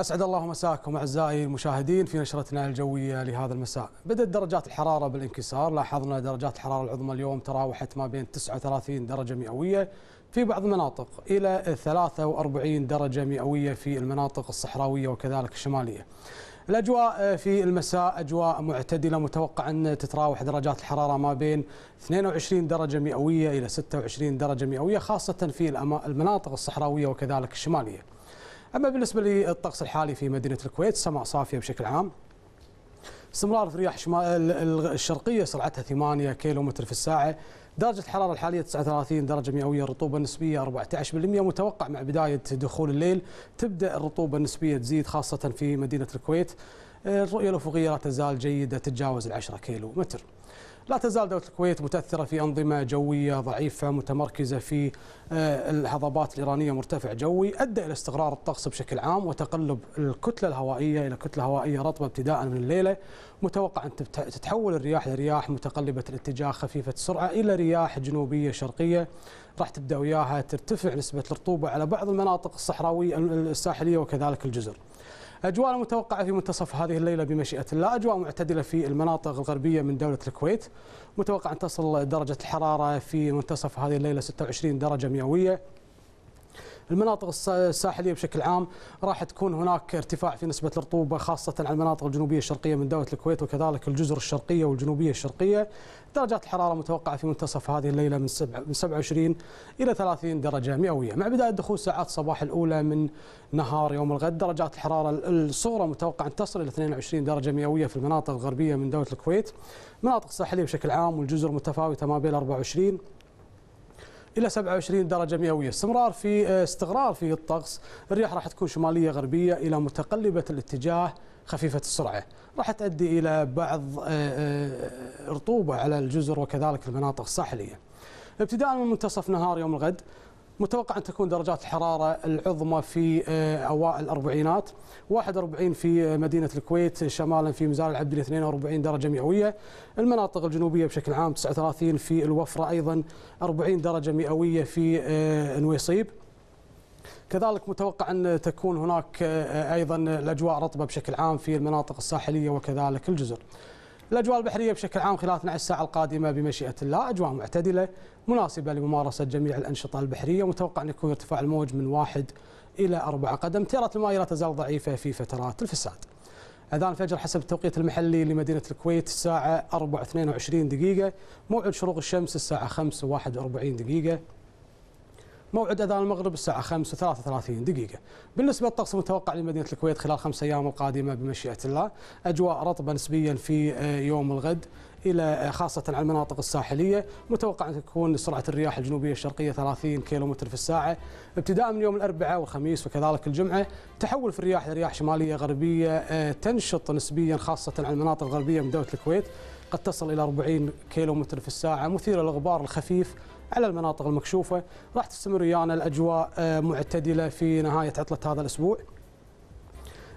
أسعد الله مساكم أعزائي المشاهدين في نشرتنا الجوية لهذا المساء بدأت درجات الحرارة بالانكسار لاحظنا درجات الحرارة العظمى اليوم تراوحت ما بين 39 درجة مئوية في بعض المناطق إلى 43 درجة مئوية في المناطق الصحراوية وكذلك الشمالية الأجواء في المساء أجواء معتدلة متوقع أن تتراوح درجات الحرارة ما بين 22 درجة مئوية إلى 26 درجة مئوية خاصة في المناطق الصحراوية وكذلك الشمالية أما بالنسبة للطقس الحالي في مدينة الكويت سماء صافية بشكل عام استمرار الرياح الشرقية سرعتها 8 كيلو متر في الساعة درجة الحرارة الحالية 39 درجة مئوية الرطوبة النسبية 14% متوقع مع بداية دخول الليل تبدأ الرطوبة النسبية تزيد خاصة في مدينة الكويت الرؤية الأفقية لا تزال جيدة تتجاوز العشرة كيلو متر لا تزال دولة الكويت متأثرة في أنظمة جوية ضعيفة متمركزة في آه، الهضبات الإيرانية مرتفع جوي أدى إلى استقرار الطقس بشكل عام وتقلب الكتلة الهوائية إلى كتلة هوائية رطبة ابتداء من الليلة متوقع أن تتحول الرياح لرياح متقلبة الاتجاه خفيفة السرعة إلى رياح جنوبية شرقية راح تبدأ وياها ترتفع نسبة الرطوبة على بعض المناطق الصحراوية الساحلية وكذلك الجزر أجواء متوقعة في منتصف هذه الليلة بمشيئة الله أجواء معتدلة في المناطق الغربية من دولة الكويت متوقع أن تصل درجة الحرارة في منتصف هذه الليلة 26 درجة مئوية المناطق الساحليه بشكل عام راح تكون هناك ارتفاع في نسبه الرطوبه خاصه على المناطق الجنوبيه الشرقيه من دوله الكويت وكذلك الجزر الشرقيه والجنوبيه الشرقيه درجات الحراره متوقعه في منتصف هذه الليله من 27 الى 30 درجه مئويه مع بدايه دخول ساعات الصباح الاولى من نهار يوم الغد درجات الحراره الصغرى متوقع ان تصل الى 22 درجه مئويه في المناطق الغربيه من دوله الكويت مناطق الساحليه بشكل عام والجزر متفاوته ما بين 24 الى 27 درجه مئويه استمرار في آه، استقرار في الطقس الرياح راح تكون شماليه غربيه الى متقلبه الاتجاه خفيفه السرعه راح تؤدي الى بعض آه، آه، رطوبه على الجزر وكذلك المناطق الساحليه ابتداء من منتصف نهار يوم الغد متوقع أن تكون درجات الحرارة العظمى في آه، أوائل الأربعينات 41 في آه، مدينة الكويت شمالا في مزارع العبدلي 42 درجة مئوية المناطق الجنوبية بشكل عام 39 في الوفرة أيضا 40 درجة مئوية في آه، نويصيب كذلك متوقع أن تكون هناك أيضا الأجواء رطبة بشكل عام في المناطق الساحلية وكذلك الجزر الأجواء البحرية بشكل عام خلال 12 ساعة القادمة بمشيئة الله أجواء معتدلة مناسبة لممارسة جميع الأنشطة البحرية ومتوقع أن يكون ارتفاع الموج من واحد إلى أربعة قدم تيارات الماء لا تزال ضعيفة في فترات الفساد أذان الفجر حسب التوقيت المحلي لمدينة الكويت الساعة 4:22 دقيقة موعد شروق الشمس الساعة 5:41 دقيقة موعد اذان المغرب الساعه 5 33 دقيقه. بالنسبه للطقس المتوقع لمدينه الكويت خلال خمس ايام القادمه بمشيئه الله، اجواء رطبه نسبيا في آه، يوم الغد الى آه، خاصه على المناطق الساحليه، متوقع ان تكون سرعه الرياح الجنوبيه الشرقيه 30 كيلومتر في الساعه، ابتداء من يوم الاربعاء والخميس وكذلك الجمعه، تحول في الرياح لرياح شماليه غربيه آه، تنشط نسبيا خاصه على المناطق الغربيه من دوله الكويت، قد تصل الى 40 كيلومتر في الساعه، مثيره للغبار الخفيف على المناطق المكشوفه راح تستمر ويانا الاجواء آه، معتدله في نهايه عطله هذا الاسبوع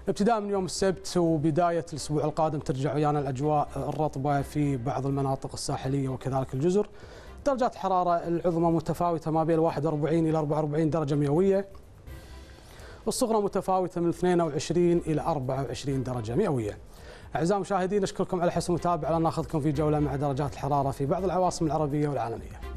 ابتداء من يوم السبت وبدايه الاسبوع القادم ترجع ويانا الاجواء آه، الرطبه في بعض المناطق الساحليه وكذلك الجزر درجات الحراره العظمى متفاوته ما بين 41 الى 44 درجه مئويه الصغرى متفاوته من 22 الى 24 درجه مئويه أعزائي المشاهدين أشكركم على حسن المتابعة لناخذكم في جولة مع درجات الحرارة في بعض العواصم العربية والعالمية